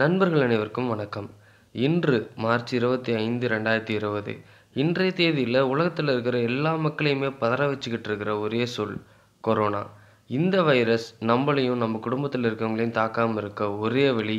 நண்பர்கள் அனைவருக்கும் வணக்கம் இன்று மார்ச் இருபத்தி ஐந்து ரெண்டாயிரத்தி இருபது இன்றைய தேதியில் உலகத்தில் இருக்கிற எல்லா மக்களையுமே பதற வச்சுக்கிட்டு இருக்கிற ஒரே சொல் கொரோனா இந்த வைரஸ் நம்மளையும் நம்ம குடும்பத்தில் இருக்கிறவங்களையும் தாக்காமல் இருக்க ஒரே வழி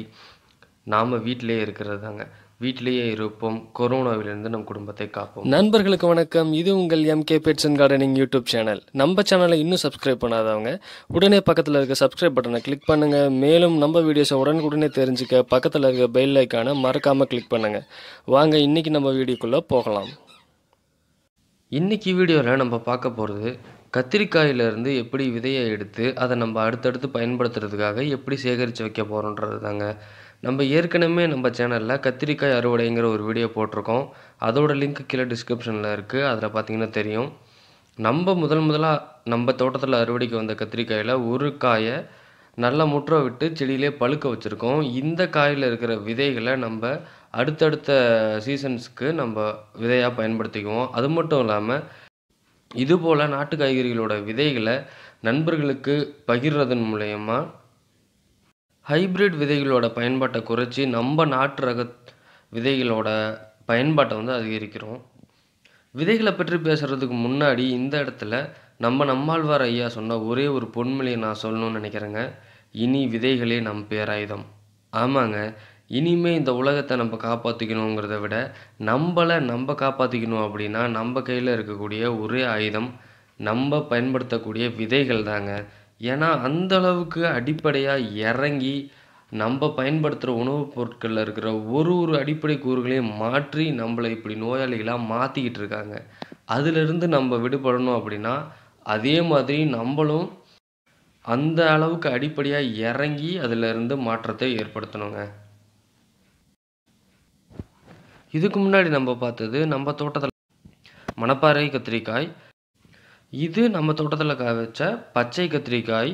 நாம் வீட்டிலே இருக்கிறது தாங்க வீட்டிலேயே இருப்போம் கொரோனாவிலிருந்து நம் குடும்பத்தை காப்போம் நண்பர்களுக்கு வணக்கம் இது உங்கள் M K pets and gardening YouTube channel நம்ம சேனலை இன்னும் சப்ஸ்கிரைப் பண்ணாதவங்க உடனே பக்கத்தில் இருக்க சப்ஸ்கிரைப் பட்டனை கிளிக் பண்ணுங்கள் மேலும் நம்ம வீடியோஸை உடனுக்குடனே தெரிஞ்சுக்க பக்கத்தில் இருக்க பெல் ஐக்கானை மறக்காமல் கிளிக் பண்ணுங்கள் வாங்க இன்றைக்கி நம்ம வீடியோக்குள்ளே போகலாம் இன்றைக்கி வீடியோவில் நம்ம பார்க்க போகிறது கத்திரிக்காயிலேருந்து எப்படி விதையை எடுத்து அதை நம்ம அடுத்தடுத்து பயன்படுத்துறதுக்காக எப்படி சேகரித்து வைக்க போகிறோன்றது தாங்க நம்ம ஏற்கனவே நம்ம சேனலில் கத்திரிக்காய் அறுவடைங்கிற ஒரு வீடியோ போட்டிருக்கோம் அதோட லிங்க் கீழே டிஸ்கிரிப்ஷனில் இருக்குது அதில் பார்த்தீங்கன்னா தெரியும் நம்ம முதல் முதலாக நம்ம தோட்டத்தில் அறுவடைக்கு வந்த கத்திரிக்காயில் ஒரு காயை நல்லா முற்ற விட்டு செடியிலே பழுக்க வச்சுருக்கோம் இந்த காயில் இருக்கிற விதைகளை நம்ம அடுத்தடுத்த சீசன்ஸ்க்கு நம்ம விதையாக பயன்படுத்திக்குவோம் அது மட்டும் இல்லாமல் இதுபோல் நாட்டு காய்கறிகளோட விதைகளை நண்பர்களுக்கு பகிர்றதன் மூலயமா ஹைப்ரிட் விதைகளோட பயன்பாட்டை குறைச்சி நம்ம நாட்டு ரக விதைகளோட பயன்பாட்டை வந்து அதிகரிக்கிறோம் விதைகளை பற்றி பேசுகிறதுக்கு முன்னாடி இந்த இடத்துல நம்ம நம்மாழ்வார் ஐயா சொன்ன ஒரே ஒரு பொன்மொழியை நான் சொல்லணும்னு நினைக்கிறேங்க இனி விதைகளே நம் பேராயுதம் ஆமாங்க இனிமே இந்த உலகத்தை நம்ம காப்பாற்றிக்கணுங்கிறத விட நம்மளை நம்ம காப்பாற்றிக்கணும் அப்படின்னா நம்ம கையில் இருக்கக்கூடிய ஒரே ஆயுதம் நம்ம பயன்படுத்தக்கூடிய விதைகள் தாங்க ஏன்னா அந்த அளவுக்கு அடிப்படையாக இறங்கி நம்ம பயன்படுத்துகிற உணவுப் பொருட்களில் இருக்கிற ஒரு ஒரு அடிப்படை கூறுகளையும் மாற்றி நம்மளை இப்படி நோயாளிகளாக மாற்றிக்கிட்டு இருக்காங்க அதிலிருந்து நம்ம விடுபடணும் அப்படின்னா அதே மாதிரி நம்மளும் அந்த அளவுக்கு அடிப்படையாக இறங்கி அதிலிருந்து மாற்றத்தை ஏற்படுத்தணுங்க இதுக்கு முன்னாடி நம்ம பார்த்தது நம்ம தோட்டத்தில் மணப்பாறை கத்திரிக்காய் இது நம்ம தோட்டத்தில் காய வச்ச பச்சை கத்திரிக்காய்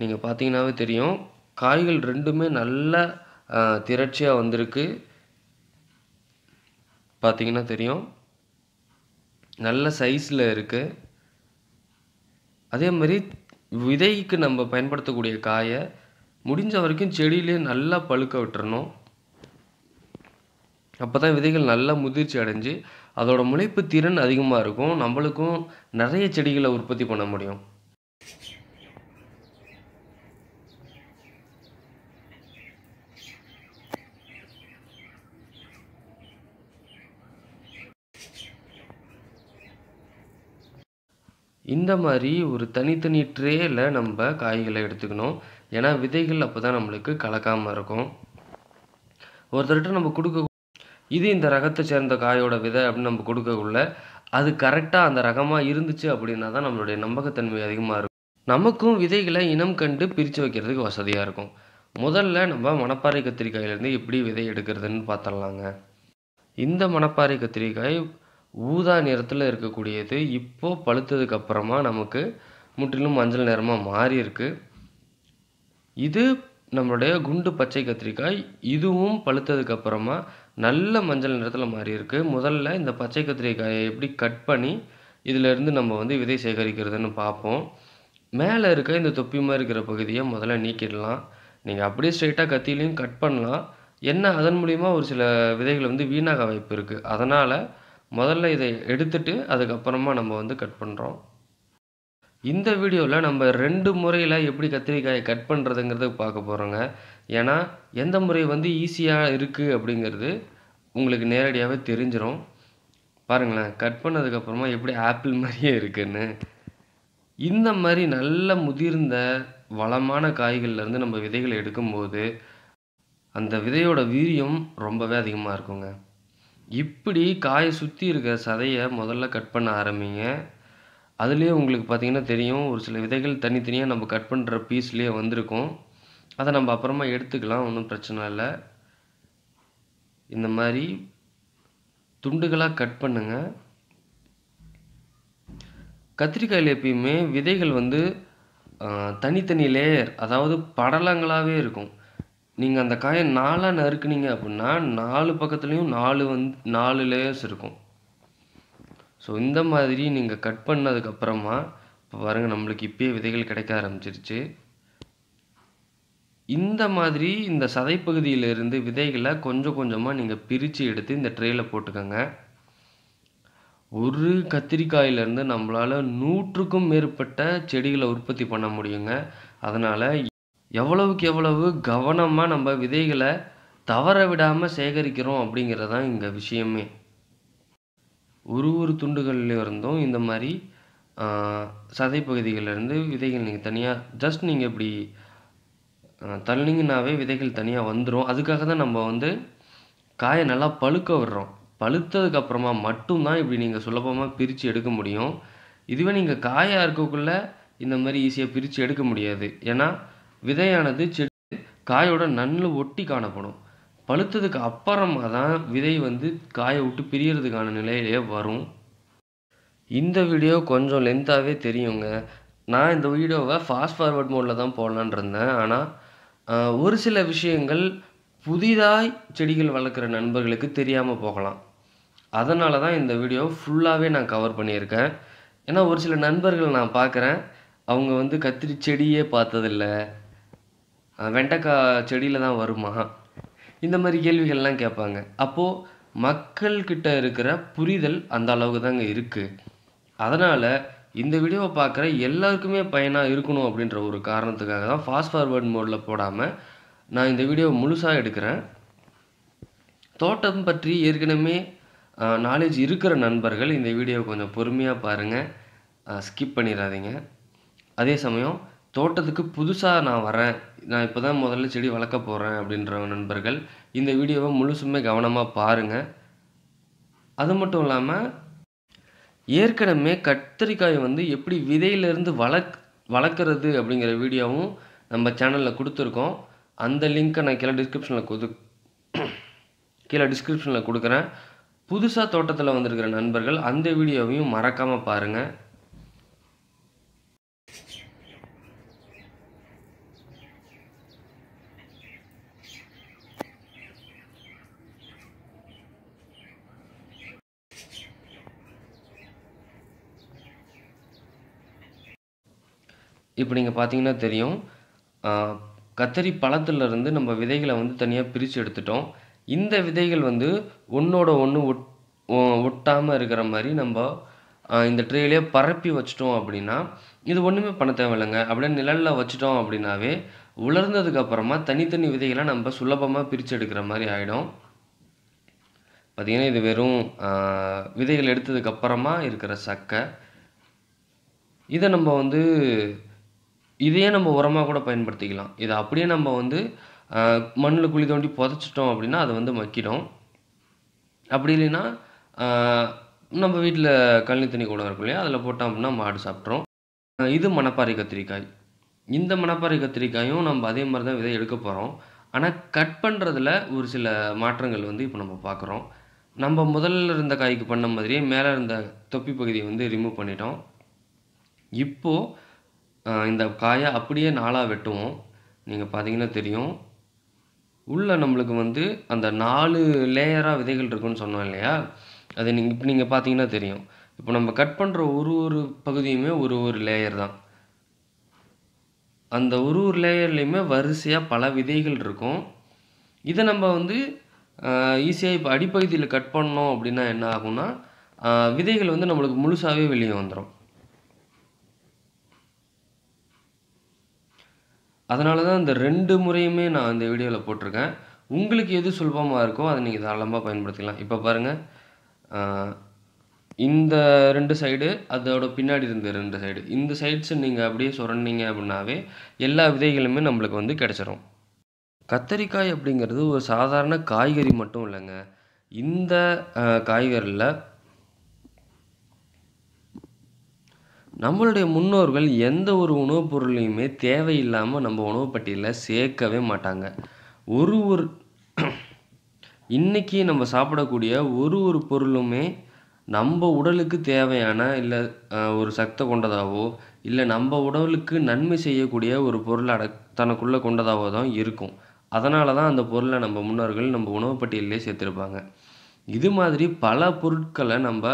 நீங்கள் பார்த்தீங்கன்னாவே தெரியும் காய்கள் ரெண்டுமே நல்ல திரட்சியாக வந்திருக்கு பார்த்தீங்கன்னா தெரியும் நல்ல சைஸில் இருக்குது அதே மாதிரி விதைக்கு நம்ம பயன்படுத்தக்கூடிய காயை முடிஞ்ச வரைக்கும் செடியிலே நல்லா பழுக்க விட்டுறணும் அப்போ தான் விதைகள் நல்லா முதிர்ச்சி அடைஞ்சு அதோட முளைப்பு திறன் அதிகமாக இருக்கும் நம்மளுக்கும் நிறைய செடிகளை உற்பத்தி பண்ண முடியும் இந்த மாதிரி ஒரு தனித்தனி ட்ரேயில் நம்ம காய்களை எடுத்துக்கணும் ஏன்னா விதைகள் அப்போ தான் நம்மளுக்கு கலக்காமல் இருக்கும் ஒருத்தர்கிட்ட நம்ம கொடுக்க இது இந்த ரகத்தை சேர்ந்த காயோட விதை அப்படின்னு நம்ம கொடுக்கக்குள்ள அது கரெக்டாக அந்த ரகமாக இருந்துச்சு அப்படின்னா தான் நம்மளுடைய நம்பகத்தன்மை அதிகமாக இருக்கும் நமக்கும் விதைகளை இனம் கண்டு பிரித்து வைக்கிறதுக்கு வசதியாக இருக்கும் முதல்ல நம்ம மணப்பாறை கத்திரிக்காயிலேருந்து எப்படி விதை எடுக்கிறதுன்னு பார்த்துடலாங்க இந்த மணப்பாறை கத்திரிக்காய் ஊதா நிறத்தில் இருக்கக்கூடியது இப்போது பழுத்ததுக்கு அப்புறமா நமக்கு முற்றிலும் மஞ்சள் நிறமாக மாறி இருக்கு இது நம்மளுடைய குண்டு பச்சை கத்திரிக்காய் இதுவும் பழுத்ததுக்கு அப்புறமா நல்ல மஞ்சள் நிறத்தில் மாறி முதல்ல இந்த பச்சை கத்திரிக்காயை எப்படி கட் பண்ணி இதிலேருந்து நம்ம வந்து விதை சேகரிக்கிறதுன்னு பார்ப்போம் மேலே இருக்க இந்த மாதிரி இருக்கிற பகுதியை முதல்ல நீக்கிடலாம் நீங்கள் அப்படியே ஸ்ட்ரெயிட்டாக கத்திலையும் கட் பண்ணலாம் என்ன அதன் மூலிமா ஒரு சில விதைகள் வந்து வீணாக வாய்ப்பு இருக்குது அதனால் முதல்ல இதை எடுத்துட்டு அதுக்கப்புறமா நம்ம வந்து கட் பண்ணுறோம் இந்த வீடியோவில் நம்ம ரெண்டு முறையில் எப்படி கத்திரிக்காயை கட் பண்ணுறதுங்கிறத பார்க்க போகிறோங்க ஏன்னா எந்த முறை வந்து ஈஸியாக இருக்குது அப்படிங்கிறது உங்களுக்கு நேரடியாகவே தெரிஞ்சிடும் பாருங்களேன் கட் பண்ணதுக்கப்புறமா எப்படி ஆப்பிள் மாதிரியே இருக்குன்னு இந்த மாதிரி நல்ல முதிர்ந்த வளமான காய்கள்லேருந்து நம்ம விதைகளை எடுக்கும்போது அந்த விதையோட வீரியம் ரொம்பவே அதிகமாக இருக்குங்க இப்படி காயை சுற்றி இருக்கிற சதையை முதல்ல கட் பண்ண ஆரம்பிங்க அதுலேயே உங்களுக்கு பார்த்திங்கன்னா தெரியும் ஒரு சில விதைகள் தனித்தனியாக நம்ம கட் பண்ணுற பீஸ்லேயே வந்திருக்கும் அதை நம்ம அப்புறமா எடுத்துக்கலாம் ஒன்றும் பிரச்சனை இல்லை இந்த மாதிரி துண்டுகளாக கட் பண்ணுங்கள் கத்திரிக்காயில் எப்பயுமே விதைகள் வந்து தனித்தனி லேயர் அதாவது படலங்களாகவே இருக்கும் நீங்கள் அந்த காயை நாலாக நறுக்குனீங்க அப்படின்னா நாலு பக்கத்துலேயும் நாலு வந்து நாலு லேயர்ஸ் இருக்கும் ஸோ இந்த மாதிரி நீங்கள் கட் பண்ணதுக்கப்புறமா இப்போ பாருங்கள் நம்மளுக்கு இப்பயே விதைகள் கிடைக்க ஆரம்பிச்சிருச்சு இந்த மாதிரி இந்த சதைப்பகுதியிலிருந்து விதைகளை கொஞ்சம் கொஞ்சமாக நீங்கள் பிரித்து எடுத்து இந்த ட்ரேயில் போட்டுக்கோங்க ஒரு கத்திரிக்காயிலேருந்து நம்மளால் நூற்றுக்கும் மேற்பட்ட செடிகளை உற்பத்தி பண்ண முடியுங்க அதனால் எவ்வளவுக்கு எவ்வளவு கவனமாக நம்ம விதைகளை தவற விடாமல் சேகரிக்கிறோம் அப்படிங்கிறது தான் இங்கே விஷயமே ஒரு ஒரு துண்டுகள்ல இருந்தும் இந்த மாதிரி சதை இருந்து விதைகள் நீங்கள் தனியாக ஜஸ்ட் நீங்கள் இப்படி தள்ளிங்கனாவே விதைகள் தனியாக வந்துடும் அதுக்காக தான் நம்ம வந்து காயை நல்லா பழுக்க விடுறோம் பழுத்ததுக்கப்புறமா மட்டும்தான் இப்படி நீங்கள் சுலபமாக பிரித்து எடுக்க முடியும் இதுவே நீங்கள் காயாக இருக்கக்குள்ளே இந்த மாதிரி ஈஸியாக பிரித்து எடுக்க முடியாது ஏன்னா விதையானது செடி காயோட நன்னில் ஒட்டி காணப்படும் பழுத்ததுக்கு அப்புறமா தான் விதை வந்து காய விட்டு பிரியறதுக்கான நிலையிலேயே வரும் இந்த வீடியோ கொஞ்சம் லென்த்தாகவே தெரியுங்க நான் இந்த வீடியோவை ஃபாஸ்ட் ஃபார்வர்ட் மோடில் தான் போடலான் இருந்தேன் ஆனால் ஒரு சில விஷயங்கள் புதிதாய் செடிகள் வளர்க்குற நண்பர்களுக்கு தெரியாமல் போகலாம் அதனால தான் இந்த வீடியோ ஃபுல்லாகவே நான் கவர் பண்ணியிருக்கேன் ஏன்னா ஒரு சில நண்பர்கள் நான் பார்க்குறேன் அவங்க வந்து கத்திரி செடியே பார்த்ததில்ல வெண்டைக்காய் செடியில் தான் வருமா இந்த மாதிரி கேள்விகள்லாம் கேட்பாங்க அப்போது மக்கள்கிட்ட இருக்கிற புரிதல் அந்த அளவுக்கு தாங்க இருக்குது அதனால் இந்த வீடியோவை பார்க்குற எல்லாருக்குமே பயனாக இருக்கணும் அப்படின்ற ஒரு காரணத்துக்காக தான் ஃபாஸ்ட் ஃபார்வேர்ட் மோடில் போடாமல் நான் இந்த வீடியோவை முழுசாக எடுக்கிறேன் தோட்டம் பற்றி ஏற்கனவே நாலேஜ் இருக்கிற நண்பர்கள் இந்த வீடியோவை கொஞ்சம் பொறுமையாக பாருங்கள் ஸ்கிப் பண்ணிடாதீங்க அதே சமயம் தோட்டத்துக்கு புதுசாக நான் வரேன் நான் இப்போ தான் முதல்ல செடி வளர்க்க போகிறேன் அப்படின்ற நண்பர்கள் இந்த வீடியோவை முழுசுமே கவனமாக பாருங்கள் அது மட்டும் இல்லாமல் ஏற்கனவே கத்திரிக்காய் வந்து எப்படி விதையிலேருந்து வளர்க் வளர்க்குறது அப்படிங்கிற வீடியோவும் நம்ம சேனலில் கொடுத்துருக்கோம் அந்த லிங்க்கை நான் கீழே டிஸ்கிரிப்ஷனில் கொது கீழே டிஸ்கிரிப்ஷனில் கொடுக்குறேன் புதுசாக தோட்டத்தில் வந்திருக்கிற நண்பர்கள் அந்த வீடியோவையும் மறக்காமல் பாருங்கள் இப்போ நீங்கள் பார்த்தீங்கன்னா தெரியும் கத்தரி பழத்துலேருந்து நம்ம விதைகளை வந்து தனியாக பிரித்து எடுத்துட்டோம் இந்த விதைகள் வந்து ஒன்றோட ஒன்று ஒட் ஒட்டாமல் இருக்கிற மாதிரி நம்ம இந்த ட்ரேலே பரப்பி வச்சிட்டோம் அப்படின்னா இது ஒன்றுமே பண்ண தேவையில்லைங்க அப்படியே நிழலில் வச்சிட்டோம் அப்படின்னாவே உலர்ந்ததுக்கப்புறமா தனித்தனி விதைகளை நம்ம சுலபமாக பிரித்து எடுக்கிற மாதிரி ஆகிடும் பார்த்திங்கன்னா இது வெறும் விதைகள் எடுத்ததுக்கப்புறமா இருக்கிற சக்கை இதை நம்ம வந்து இதையே நம்ம உரமாக கூட பயன்படுத்திக்கலாம் இதை அப்படியே நம்ம வந்து மண்ணில் குழி தோண்டி புதைச்சிட்டோம் அப்படின்னா அது வந்து மக்கிடும் அப்படி இல்லைன்னா நம்ம வீட்டில் கழனி தண்ணி கூட இருக்கும் இல்லையா அதில் போட்டோம் அப்படின்னா மாடு சாப்பிட்றோம் இது மணப்பாறை கத்திரிக்காய் இந்த மணப்பாறை கத்திரிக்காயும் நம்ம அதே மாதிரி தான் விதை எடுக்க போகிறோம் ஆனால் கட் பண்ணுறதுல ஒரு சில மாற்றங்கள் வந்து இப்போ நம்ம பார்க்குறோம் நம்ம முதல்ல இருந்த காய்க்கு பண்ண மாதிரியே மேலே இருந்த தொப்பி பகுதியை வந்து ரிமூவ் பண்ணிட்டோம் இப்போது இந்த காயை அப்படியே நாளாக வெட்டுவோம் நீங்கள் பார்த்தீங்கன்னா தெரியும் உள்ளே நம்மளுக்கு வந்து அந்த நாலு லேயராக விதைகள் இருக்குன்னு சொன்னோம் இல்லையா அது நீங்கள் இப்போ நீங்கள் பார்த்தீங்கன்னா தெரியும் இப்போ நம்ம கட் பண்ணுற ஒரு ஒரு பகுதியுமே ஒரு ஒரு லேயர் தான் அந்த ஒரு ஒரு லேயர்லேயுமே வரிசையாக பல விதைகள் இருக்கும் இதை நம்ம வந்து ஈஸியாக இப்போ அடிப்பகுதியில் கட் பண்ணோம் அப்படின்னா என்ன ஆகும்னா விதைகள் வந்து நம்மளுக்கு முழுசாகவே வெளியே வந்துடும் அதனால தான் இந்த ரெண்டு முறையுமே நான் இந்த வீடியோவில் போட்டிருக்கேன் உங்களுக்கு எது சுலபமாக இருக்கோ அதை நீங்கள் தாராளமாக பயன்படுத்திக்கலாம் இப்போ பாருங்கள் இந்த ரெண்டு சைடு அதோட பின்னாடி இருந்த ரெண்டு சைடு இந்த சைட்ஸ் நீங்கள் அப்படியே சுரண்டிங்க அப்படின்னாவே எல்லா விதைகளுமே நம்மளுக்கு வந்து கிடச்சிரும் கத்தரிக்காய் அப்படிங்கிறது ஒரு சாதாரண காய்கறி மட்டும் இல்லைங்க இந்த காய்கறியில் நம்மளுடைய முன்னோர்கள் எந்த ஒரு உணவுப் பொருளையுமே தேவையில்லாமல் நம்ம உணவு பட்டியலில் சேர்க்கவே மாட்டாங்க ஒரு ஒரு இன்றைக்கி நம்ம சாப்பிடக்கூடிய ஒரு ஒரு பொருளுமே நம்ம உடலுக்கு தேவையான இல்லை ஒரு சக்தை கொண்டதாகவோ இல்லை நம்ம உடலுக்கு நன்மை செய்யக்கூடிய ஒரு பொருள் அட தனக்குள்ளே கொண்டதாகவோ தான் இருக்கும் அதனால தான் அந்த பொருளை நம்ம முன்னோர்கள் நம்ம உணவு பட்டியலே சேர்த்துருப்பாங்க இது மாதிரி பல பொருட்களை நம்ம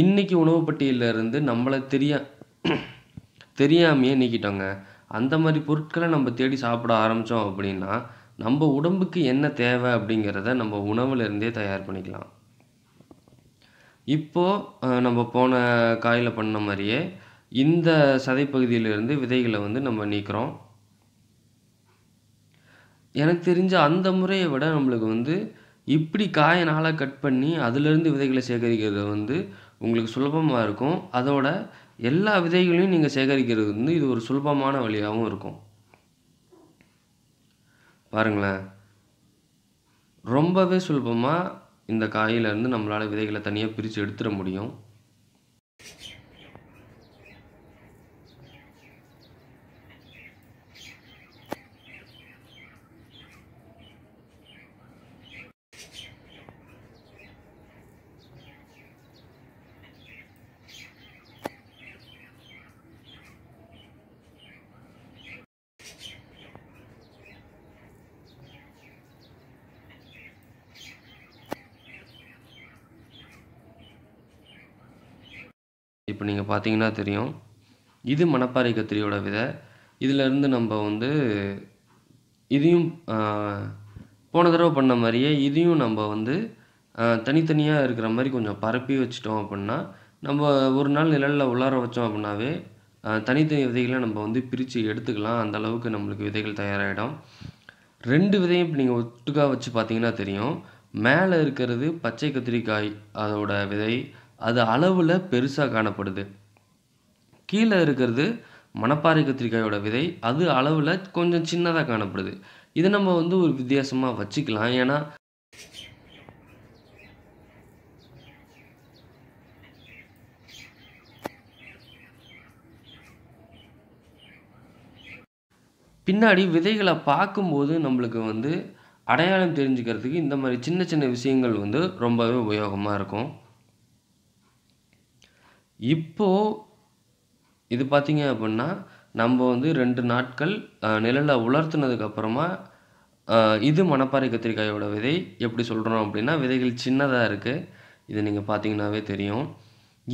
இன்றைக்கி உணவு இருந்து நம்மளை தெரியா தெரியாமையே நீக்கிட்டோங்க அந்த மாதிரி பொருட்களை நம்ம தேடி சாப்பிட ஆரம்பித்தோம் அப்படின்னா நம்ம உடம்புக்கு என்ன தேவை அப்படிங்கிறத நம்ம உணவுலேருந்தே தயார் பண்ணிக்கலாம் இப்போது நம்ம போன காயில் பண்ண மாதிரியே இந்த சதைப்பகுதியிலிருந்து விதைகளை வந்து நம்ம நீக்கிறோம் எனக்கு தெரிஞ்ச அந்த முறையை விட நம்மளுக்கு வந்து இப்படி காயை நாளாக கட் பண்ணி அதுலேருந்து விதைகளை சேகரிக்கிறது வந்து உங்களுக்கு சுலபமாக இருக்கும் அதோட எல்லா விதைகளையும் நீங்கள் சேகரிக்கிறது வந்து இது ஒரு சுலபமான வழியாகவும் இருக்கும் பாருங்களேன் ரொம்பவே சுலபமாக இந்த காயிலேருந்து நம்மளால் விதைகளை தனியாக பிரித்து எடுத்துட முடியும் இப்போ நீங்கள் பார்த்தீங்கன்னா தெரியும் இது மணப்பாறை கத்திரியோட விதை இதிலேருந்து நம்ம வந்து இதையும் போன தடவை பண்ண மாதிரியே இதையும் நம்ம வந்து தனித்தனியாக இருக்கிற மாதிரி கொஞ்சம் பரப்பி வச்சிட்டோம் அப்படின்னா நம்ம ஒரு நாள் நிழலில் உள்ளார வச்சோம் அப்படின்னாவே தனித்தனி விதைகளை நம்ம வந்து பிரித்து எடுத்துக்கலாம் அந்த அளவுக்கு நம்மளுக்கு விதைகள் தயாராகிடும் ரெண்டு விதையும் இப்போ நீங்கள் ஒட்டுக்காக வச்சு பார்த்தீங்கன்னா தெரியும் மேலே இருக்கிறது பச்சை கத்திரிக்காய் அதோட விதை அது அளவில் பெருசாக காணப்படுது கீழே இருக்கிறது மணப்பாறை கத்திரிக்காயோட விதை அது அளவில் கொஞ்சம் சின்னதாக காணப்படுது இதை நம்ம வந்து ஒரு வித்தியாசமாக வச்சுக்கலாம் ஏன்னா பின்னாடி விதைகளை பார்க்கும்போது நம்மளுக்கு வந்து அடையாளம் தெரிஞ்சுக்கிறதுக்கு இந்த மாதிரி சின்ன சின்ன விஷயங்கள் வந்து ரொம்பவே உபயோகமாக இருக்கும் இப்போது இது பார்த்திங்க அப்படின்னா நம்ம வந்து ரெண்டு நாட்கள் நிழலை உலர்த்தினதுக்கப்புறமா இது மணப்பாறை கத்திரிக்காயோட விதை எப்படி சொல்கிறோம் அப்படின்னா விதைகள் சின்னதாக இருக்குது இது நீங்கள் பார்த்தீங்கன்னாவே தெரியும்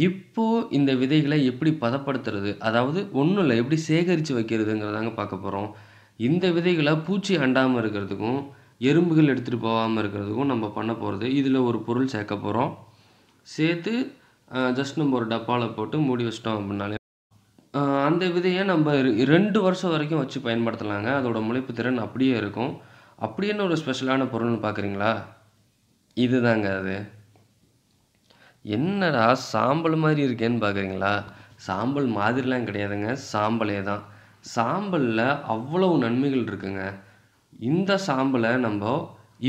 இப்போது இந்த விதைகளை எப்படி பதப்படுத்துறது அதாவது ஒன்றும் இல்லை எப்படி சேகரித்து வைக்கிறதுங்கிறதாங்க பார்க்க போகிறோம் இந்த விதைகளை பூச்சி அண்டாமல் இருக்கிறதுக்கும் எறும்புகள் எடுத்துகிட்டு போகாமல் இருக்கிறதுக்கும் நம்ம பண்ண போகிறது இதில் ஒரு பொருள் சேர்க்க போகிறோம் சேர்த்து ஜஸ்ட் நம்ம ஒரு டப்பாவில் போட்டு மூடி வச்சிட்டோம் அப்படின்னாலே அந்த விதையை நம்ம ரெண்டு வருஷம் வரைக்கும் வச்சு பயன்படுத்தலாங்க அதோடய முளைப்பு திறன் அப்படியே இருக்கும் அப்படி ஒரு ஸ்பெஷலான பொருள்னு பார்க்குறீங்களா இதுதாங்க அது என்னடா சாம்பல் மாதிரி இருக்கேன்னு பார்க்குறீங்களா சாம்பல் மாதிரிலாம் கிடையாதுங்க சாம்பலே தான் சாம்பலில் அவ்வளவு நன்மைகள் இருக்குங்க இந்த சாம்பலை நம்ம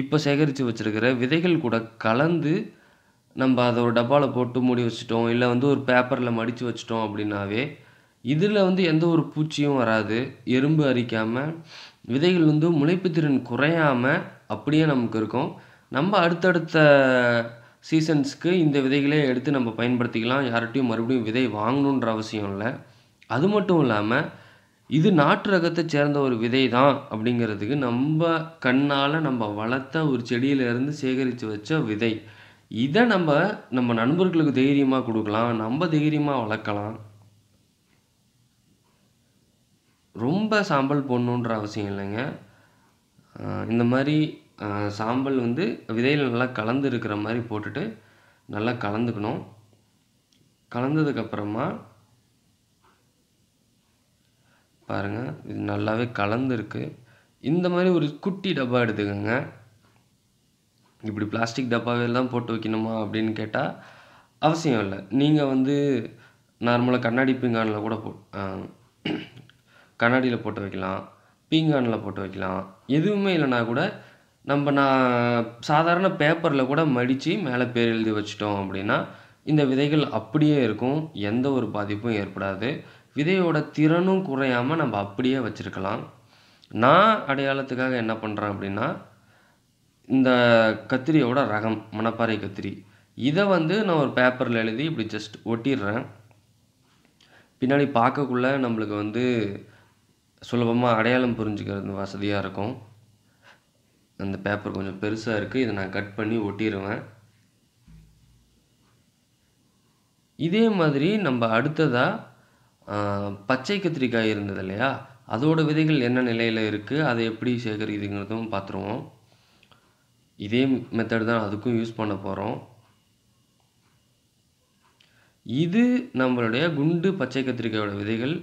இப்போ சேகரித்து வச்சுருக்கிற விதைகள் கூட கலந்து நம்ம அதை ஒரு டப்பாவில் போட்டு மூடி வச்சுட்டோம் இல்லை வந்து ஒரு பேப்பரில் மடித்து வச்சிட்டோம் அப்படின்னாவே இதில் வந்து எந்த ஒரு பூச்சியும் வராது எறும்பு அரிக்காமல் விதைகள் வந்து முளைப்பு திறன் குறையாமல் அப்படியே நமக்கு இருக்கும் நம்ம அடுத்தடுத்த சீசன்ஸ்க்கு இந்த விதைகளே எடுத்து நம்ம பயன்படுத்திக்கலாம் யார்கிட்டையும் மறுபடியும் விதை வாங்கணுன்ற அவசியம் இல்லை அது மட்டும் இல்லாமல் இது நாட்டு ரகத்தை சேர்ந்த ஒரு விதை தான் அப்படிங்கிறதுக்கு நம்ம கண்ணால் நம்ம வளர்த்த ஒரு செடியிலேருந்து சேகரித்து வச்ச விதை இதை நம்ம நம்ம நண்பர்களுக்கு தைரியமாக கொடுக்கலாம் நம்ம தைரியமாக வளர்க்கலாம் ரொம்ப சாம்பல் போடணுன்ற அவசியம் இல்லைங்க இந்த மாதிரி சாம்பல் வந்து விதையில் நல்லா கலந்து இருக்கிற மாதிரி போட்டுட்டு நல்லா கலந்துக்கணும் கலந்ததுக்கப்புறமா பாருங்கள் இது நல்லாவே கலந்துருக்கு இந்த மாதிரி ஒரு குட்டி டப்பா எடுத்துக்கோங்க இப்படி பிளாஸ்டிக் டப்பாவே தான் போட்டு வைக்கணுமா அப்படின்னு கேட்டால் அவசியம் இல்லை நீங்கள் வந்து நார்மலாக கண்ணாடி பீங்கானில் கூட போ கண்ணாடியில் போட்டு வைக்கலாம் பீங்கானில் போட்டு வைக்கலாம் எதுவுமே இல்லைனா கூட நம்ம நான் சாதாரண பேப்பரில் கூட மடித்து மேலே பேர் எழுதி வச்சிட்டோம் அப்படின்னா இந்த விதைகள் அப்படியே இருக்கும் எந்த ஒரு பாதிப்பும் ஏற்படாது விதையோட திறனும் குறையாமல் நம்ம அப்படியே வச்சுருக்கலாம் நான் அடையாளத்துக்காக என்ன பண்ணுறேன் அப்படின்னா இந்த கத்திரியோட ரகம் மணப்பாறை கத்திரி இதை வந்து நான் ஒரு பேப்பரில் எழுதி இப்படி ஜஸ்ட் ஒட்டிடுறேன் பின்னாடி பார்க்கக்குள்ள நம்மளுக்கு வந்து சுலபமாக அடையாளம் புரிஞ்சுக்கிறது வசதியாக இருக்கும் அந்த பேப்பர் கொஞ்சம் பெருசாக இருக்குது இதை நான் கட் பண்ணி ஒட்டிடுவேன் இதே மாதிரி நம்ம அடுத்ததாக பச்சை கத்திரிக்காய் இருந்தது இல்லையா அதோட விதைகள் என்ன நிலையில் இருக்குது அதை எப்படி சேகரிக்குதுங்கிறதும் பார்த்துருவோம் இதே மெத்தட் தான் அதுக்கும் யூஸ் பண்ண போகிறோம் இது நம்மளுடைய குண்டு பச்சை கத்திரிக்காயோட விதைகள்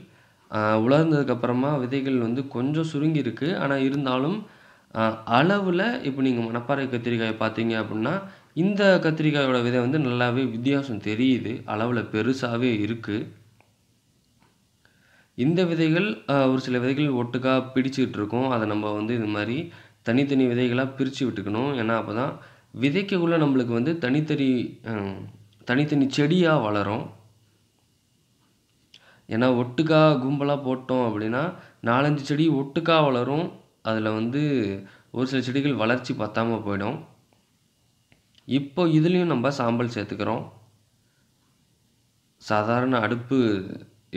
உலர்ந்ததுக்கப்புறமா விதைகள் வந்து கொஞ்சம் சுருங்கியிருக்கு ஆனால் இருந்தாலும் அளவில் இப்போ நீங்கள் மணப்பாறை கத்திரிக்காயை பார்த்தீங்க அப்படின்னா இந்த கத்திரிக்காயோட விதை வந்து நல்லாவே வித்தியாசம் தெரியுது அளவில் பெருசாகவே இருக்குது இந்த விதைகள் ஒரு சில விதைகள் ஒட்டுக்காக பிடிச்சிக்கிட்டு இருக்கும் அதை நம்ம வந்து இது மாதிரி தனித்தனி விதைகளாக பிரித்து விட்டுக்கணும் ஏன்னா அப்போ தான் விதைக்கக்குள்ளே நம்மளுக்கு வந்து தனித்தனி தனித்தனி செடியாக வளரும் ஏன்னா ஒட்டுக்காக கும்பலாக போட்டோம் அப்படின்னா நாலஞ்சு செடி ஒட்டுக்காக வளரும் அதில் வந்து ஒரு சில செடிகள் வளர்ச்சி பற்றாமல் போயிடும் இப்போ இதுலேயும் நம்ம சாம்பல் சேர்த்துக்கிறோம் சாதாரண அடுப்பு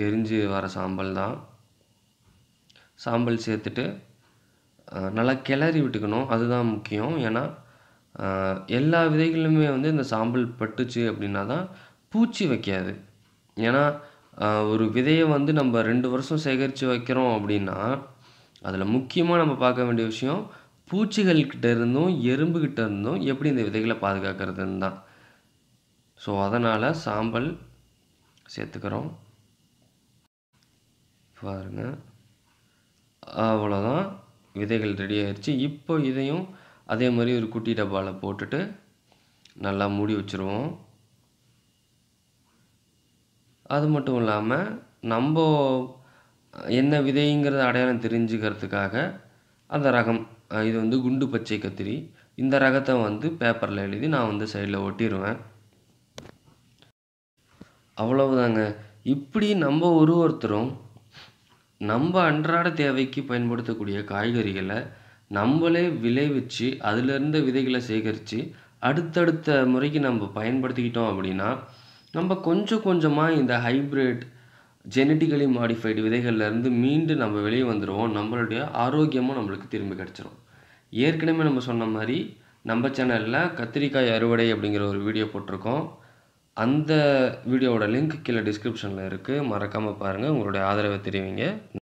எரிஞ்சு வர சாம்பல் தான் சாம்பல் சேர்த்துட்டு நல்லா கிளறி விட்டுக்கணும் அதுதான் முக்கியம் ஏன்னா எல்லா விதைகளுமே வந்து இந்த சாம்பல் பட்டுச்சு அப்படின்னா தான் பூச்சி வைக்காது ஏன்னா ஒரு விதையை வந்து நம்ம ரெண்டு வருஷம் சேகரித்து வைக்கிறோம் அப்படின்னா அதில் முக்கியமாக நம்ம பார்க்க வேண்டிய விஷயம் பூச்சிகள்கிட்ட இருந்தும் எறும்புகிட்ட இருந்தும் எப்படி இந்த விதைகளை பாதுகாக்கிறதுன்னு தான் ஸோ அதனால் சாம்பல் சேர்த்துக்கிறோம் பாருங்க அவ்வளோதான் விதைகள் ரெடி ஆயிடுச்சு இப்போ இதையும் அதே மாதிரி ஒரு குட்டி டப்பாவில் போட்டுட்டு நல்லா மூடி வச்சுருவோம் அது மட்டும் இல்லாமல் நம்ம என்ன விதைங்கிறத அடையாளம் தெரிஞ்சுக்கிறதுக்காக அந்த ரகம் இது வந்து குண்டு பச்சை கத்திரி இந்த ரகத்தை வந்து பேப்பரில் எழுதி நான் வந்து சைடில் ஒட்டிடுவேன் அவ்வளவுதாங்க இப்படி நம்ம ஒரு ஒருத்தரும் நம்ம அன்றாட தேவைக்கு பயன்படுத்தக்கூடிய காய்கறிகளை நம்மளே விளைவிச்சு அதிலிருந்து விதைகளை சேகரித்து அடுத்தடுத்த முறைக்கு நம்ம பயன்படுத்திக்கிட்டோம் அப்படின்னா நம்ம கொஞ்சம் கொஞ்சமாக இந்த ஹைப்ரிட் ஜெனட்டிக்கலி மாடிஃபைடு விதைகள்லேருந்து மீண்டு நம்ம வெளியே வந்துடுவோம் நம்மளுடைய ஆரோக்கியமும் நம்மளுக்கு திரும்பி கிடச்சிரும் ஏற்கனவே நம்ம சொன்ன மாதிரி நம்ம சேனலில் கத்திரிக்காய் அறுவடை அப்படிங்கிற ஒரு வீடியோ போட்டிருக்கோம் அந்த வீடியோவோட லிங்க் கீழே டிஸ்கிரிப்ஷனில் இருக்குது மறக்காமல் பாருங்கள் உங்களுடைய ஆதரவை தெரிவிங்க